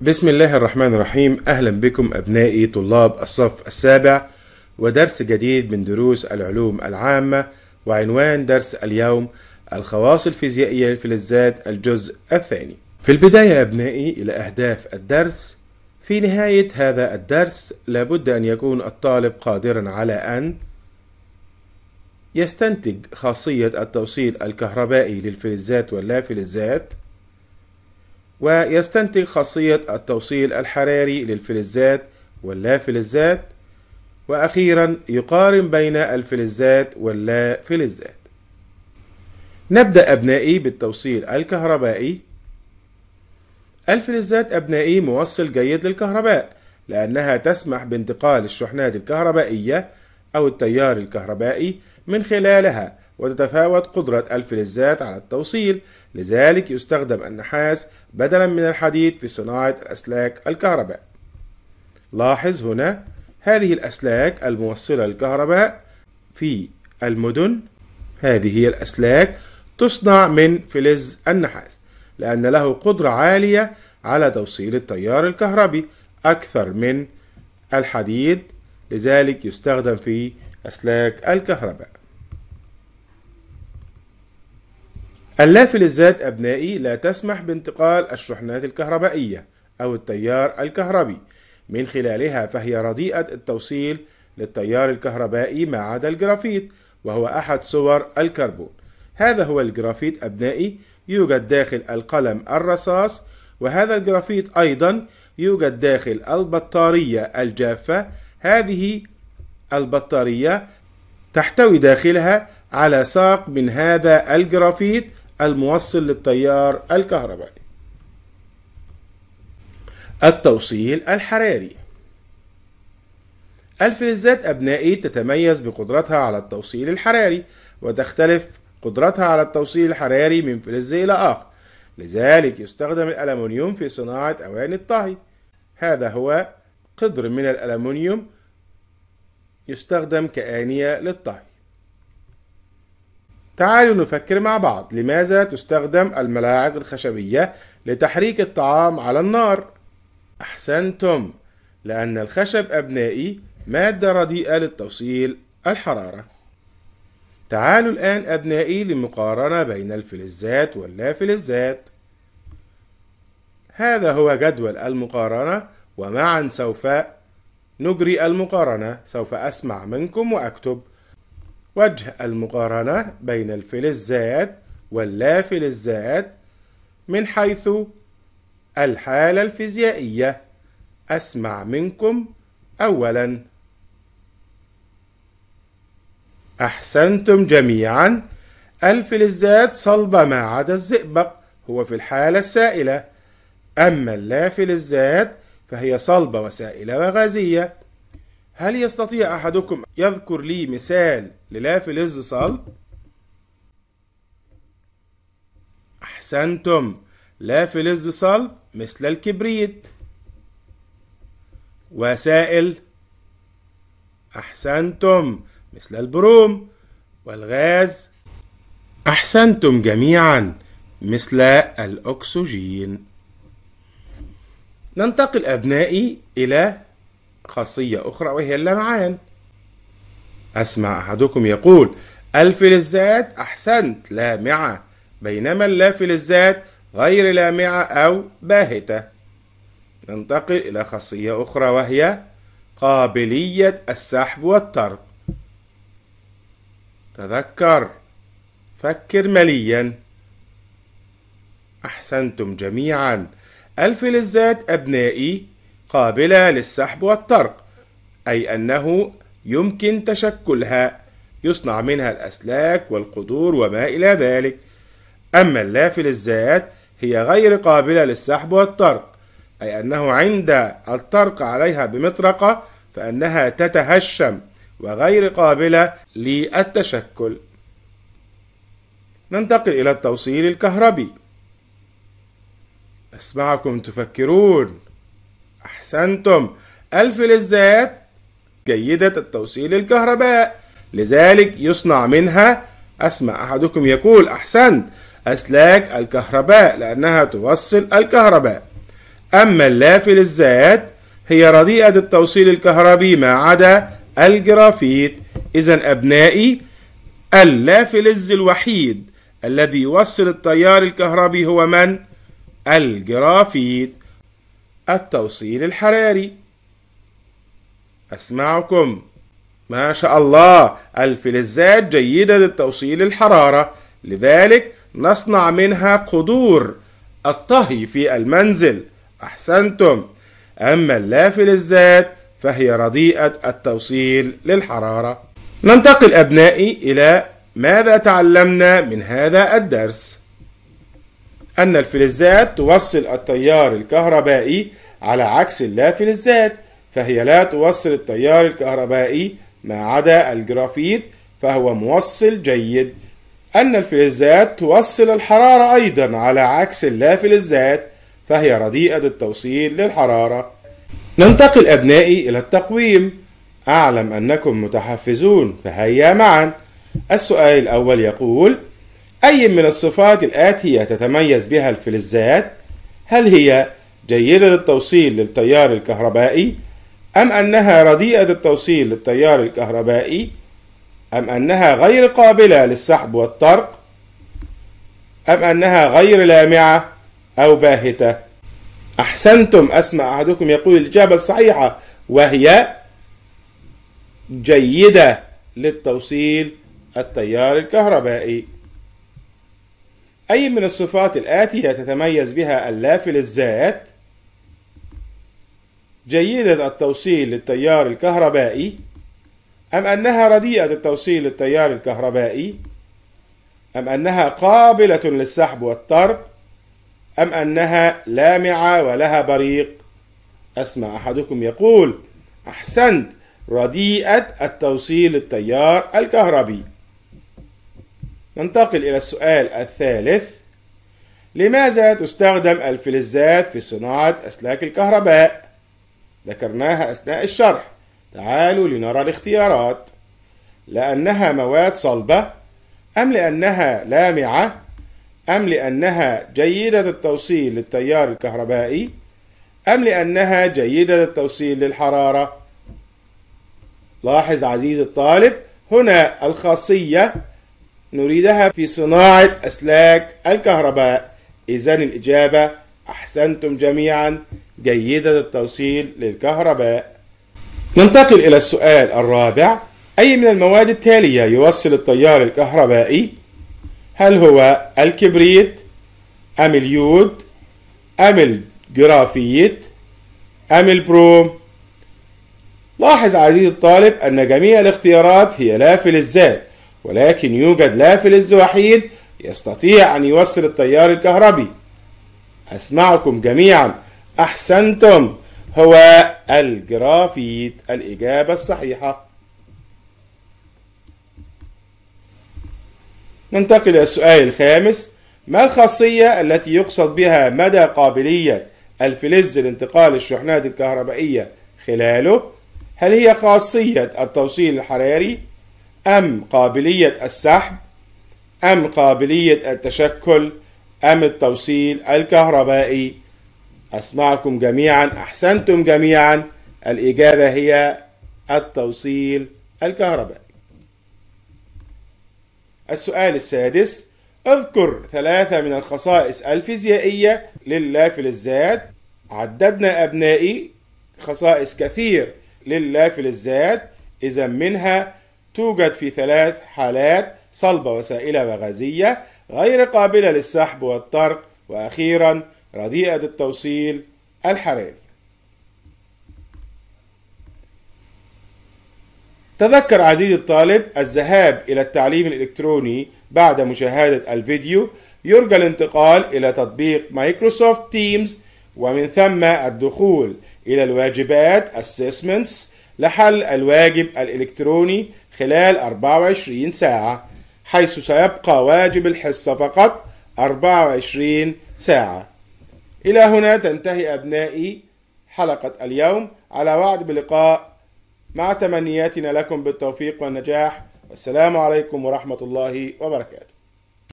بسم الله الرحمن الرحيم أهلا بكم أبنائي طلاب الصف السابع ودرس جديد من دروس العلوم العامة وعنوان درس اليوم الخواص الفيزيائية في الجزء الثاني في البداية أبنائي إلى أهداف الدرس في نهاية هذا الدرس لابد أن يكون الطالب قادرا على أن يستنتج خاصية التوصيل الكهربائي للفلزات واللافلزات ويستنتج خاصية التوصيل الحراري للفلزات فلزات وأخيرا يقارن بين الفلزات فلزات نبدأ أبنائي بالتوصيل الكهربائي الفلزات أبنائي موصل جيد للكهرباء لأنها تسمح بانتقال الشحنات الكهربائية أو التيار الكهربائي من خلالها وتتفاوت قدرة الفلزات على التوصيل لذلك يستخدم النحاس بدلا من الحديد في صناعة الأسلاك الكهرباء لاحظ هنا هذه الأسلاك الموصلة للكهرباء في المدن هذه هي الأسلاك تصنع من فلز النحاس لأن له قدرة عالية على توصيل التيار الكهربي أكثر من الحديد لذلك يستخدم في أسلاك الكهرباء اللافل للذات أبنائي لا تسمح بانتقال الشحنات الكهربائية أو التيار الكهربي من خلالها فهي رديئة التوصيل للتيار الكهربائي ما عدا الجرافيت وهو أحد صور الكربون هذا هو الجرافيت أبنائي يوجد داخل القلم الرصاص وهذا الجرافيت أيضا يوجد داخل البطارية الجافة هذه البطارية تحتوي داخلها على ساق من هذا الجرافيت الموصل للتيار الكهربائي التوصيل الحراري الفلزات أبنائي تتميز بقدرتها على التوصيل الحراري وتختلف قدرتها على التوصيل الحراري من فلز إلى آخر لذلك يستخدم الألمنيوم في صناعة أواني الطهي هذا هو قدر من الألمنيوم يستخدم كآنية للطهي تعالوا نفكر مع بعض لماذا تستخدم الملاعق الخشبية لتحريك الطعام على النار؟ أحسنتم لأن الخشب أبنائي مادة رديئة للتوصيل الحرارة تعالوا الآن أبنائي لمقارنة بين الفلزات فلزات هذا هو جدول المقارنة ومعا سوف نجري المقارنة سوف أسمع منكم وأكتب وجه المقارنة بين الفلزات واللا فلزات من حيث الحالة الفيزيائية أسمع منكم أولا أحسنتم جميعا الفلزات صلبة ما عدا الزئبق هو في الحالة السائلة أما اللا فلزات فهي صلبة وسائلة وغازية هل يستطيع أحدكم يذكر لي مثال للا لز صلب؟ أحسنتم لا لز صلب مثل الكبريت وسائل أحسنتم مثل البروم والغاز أحسنتم جميعا مثل الأكسجين ننتقل أبنائي إلى خاصية أخرى وهي اللمعان أسمع أحدكم يقول الفلزات أحسنت لامعة بينما اللافلزات غير لامعة أو باهتة ننتقل إلى خاصية أخرى وهي قابلية السحب والطرد تذكر فكر مليا أحسنتم جميعا الفلزات أبنائي قابلة للسحب والطرق أي أنه يمكن تشكلها يصنع منها الأسلاك والقدور وما إلى ذلك أما اللافل الذات هي غير قابلة للسحب والطرق أي أنه عند الطرق عليها بمطرقة فإنها تتهشم وغير قابلة للتشكل ننتقل إلى التوصيل الكهربي أسمعكم تفكرون أحسنتم لذات جيدة التوصيل الكهرباء لذلك يصنع منها أسمع أحدكم يقول أحسنت أسلاك الكهرباء لأنها توصل الكهرباء أما اللافلزات هي رديئة التوصيل الكهربي ما عدا الجرافيت إذا أبنائي اللافلز الوحيد الذي يوصل التيار الكهربي هو من؟ الجرافيت التوصيل الحراري أسمعكم ما شاء الله الفلزات جيدة للتوصيل الحرارة لذلك نصنع منها قدور الطهي في المنزل أحسنتم أما اللافلزات فهي رديئة التوصيل للحرارة ننتقل أبنائي إلى ماذا تعلمنا من هذا الدرس أن الفلزات توصل التيار الكهربائي على عكس اللافلزات فهي لا توصل التيار الكهربائي ما عدا الجرافيت فهو موصل جيد أن الفلزات توصل الحرارة أيضا على عكس اللافلزات فهي رديئة التوصيل للحرارة ننتقل أبنائي إلى التقويم أعلم أنكم متحفزون فهيا معا السؤال الأول يقول أي من الصفات الآتية تتميز بها الفلزات هل هي جيدة التوصيل للتيار الكهربائي أم أنها رديئة التوصيل للتيار الكهربائي أم أنها غير قابلة للسحب والطرق أم أنها غير لامعة أو باهتة أحسنتم أسمع أحدكم يقول الإجابة الصحيحة وهي جيدة للتوصيل التيار الكهربائي أي من الصفات الآتية تتميز بها اللافل الذات جيدة التوصيل للتيار الكهربائي أم أنها رديئة التوصيل للتيار الكهربائي أم أنها قابلة للسحب والطرق أم أنها لامعة ولها بريق أسمع أحدكم يقول أحسنت رديئة التوصيل للتيار الكهربي ننتقل إلى السؤال الثالث لماذا تستخدم الفلزات في صناعة أسلاك الكهرباء؟ ذكرناها أثناء الشرح تعالوا لنرى الاختيارات لأنها مواد صلبة أم لأنها لامعة أم لأنها جيدة التوصيل للتيار الكهربائي أم لأنها جيدة التوصيل للحرارة لاحظ عزيزي الطالب هنا الخاصية نريدها في صناعة أسلاك الكهرباء إذا الإجابة أحسنتم جميعا جيدة التوصيل للكهرباء ننتقل إلى السؤال الرابع أي من المواد التالية يوصل التيار الكهربائي هل هو الكبريت أم اليود أم الجرافيت أم البروم لاحظ عزيزي الطالب أن جميع الاختيارات هي لا فلزات ولكن يوجد لا فلز وحيد يستطيع أن يوصل التيار الكهربي أسمعكم جميعا أحسنتم هو الجرافيت الإجابة الصحيحة ننتقل إلى السؤال الخامس ما الخاصية التي يقصد بها مدى قابلية الفلز لانتقال الشحنات الكهربائية خلاله؟ هل هي خاصية التوصيل الحراري؟ أم قابلية السحب أم قابلية التشكل أم التوصيل الكهربائي أسمعكم جميعا أحسنتم جميعا الإجابة هي التوصيل الكهربائي السؤال السادس اذكر ثلاثة من الخصائص الفيزيائية للافلزات عددنا أبنائي خصائص كثير للافلزات إذا منها توجد في ثلاث حالات صلبة وسائلة وغازية غير قابلة للسحب والطرق وأخيرا رديئة التوصيل الحراري تذكر عزيزي الطالب الذهاب إلى التعليم الإلكتروني بعد مشاهدة الفيديو يرجى الانتقال إلى تطبيق مايكروسوفت تيمز ومن ثم الدخول إلى الواجبات assessments لحل الواجب الإلكتروني خلال 24 ساعة حيث سيبقى واجب الحصة فقط 24 ساعة إلى هنا تنتهي أبنائي حلقة اليوم على وعد بلقاء مع تمنياتنا لكم بالتوفيق والنجاح والسلام عليكم ورحمة الله وبركاته